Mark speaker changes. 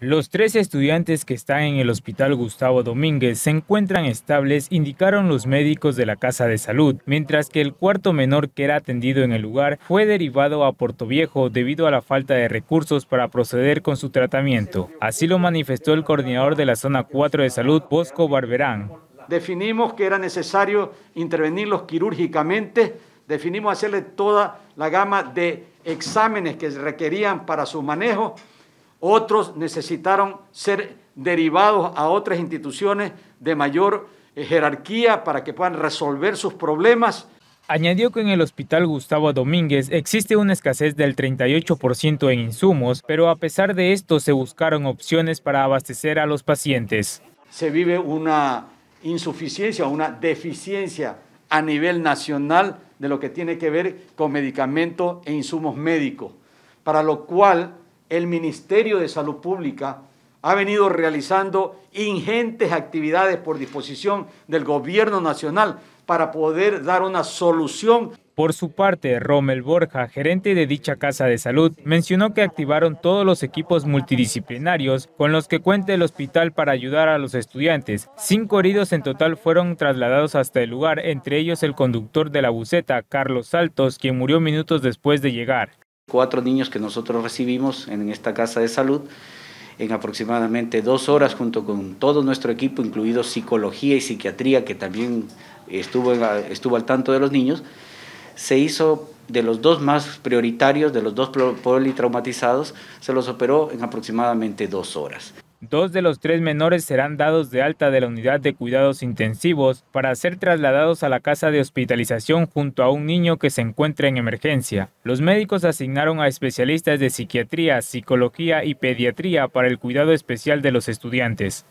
Speaker 1: Los tres estudiantes que están en el hospital Gustavo Domínguez se encuentran estables, indicaron los médicos de la Casa de Salud, mientras que el cuarto menor que era atendido en el lugar fue derivado a Portoviejo debido a la falta de recursos para proceder con su tratamiento. Así lo manifestó el coordinador de la Zona 4 de Salud, Bosco Barberán.
Speaker 2: Definimos que era necesario intervenirlos quirúrgicamente, definimos hacerle toda la gama de exámenes que se requerían para su manejo otros necesitaron ser derivados a otras instituciones de mayor eh, jerarquía para que puedan resolver sus problemas.
Speaker 1: Añadió que en el Hospital Gustavo Domínguez existe una escasez del 38% en insumos, pero a pesar de esto se buscaron opciones para abastecer a los pacientes.
Speaker 2: Se vive una insuficiencia, una deficiencia a nivel nacional de lo que tiene que ver con medicamentos e insumos médicos, para lo cual el Ministerio de Salud Pública ha venido realizando ingentes actividades por disposición del Gobierno Nacional para poder dar una solución.
Speaker 1: Por su parte, Rommel Borja, gerente de dicha casa de salud, mencionó que activaron todos los equipos multidisciplinarios con los que cuenta el hospital para ayudar a los estudiantes. Cinco heridos en total fueron trasladados hasta el lugar, entre ellos el conductor de la buceta, Carlos Saltos, quien murió minutos después de llegar.
Speaker 3: Cuatro niños que nosotros recibimos en esta casa de salud en aproximadamente dos horas junto con todo nuestro equipo, incluido psicología y psiquiatría, que también estuvo, estuvo al tanto de los niños, se hizo de los dos más prioritarios, de los dos politraumatizados, se los operó en aproximadamente dos horas.
Speaker 1: Dos de los tres menores serán dados de alta de la unidad de cuidados intensivos para ser trasladados a la casa de hospitalización junto a un niño que se encuentra en emergencia. Los médicos asignaron a especialistas de psiquiatría, psicología y pediatría para el cuidado especial de los estudiantes.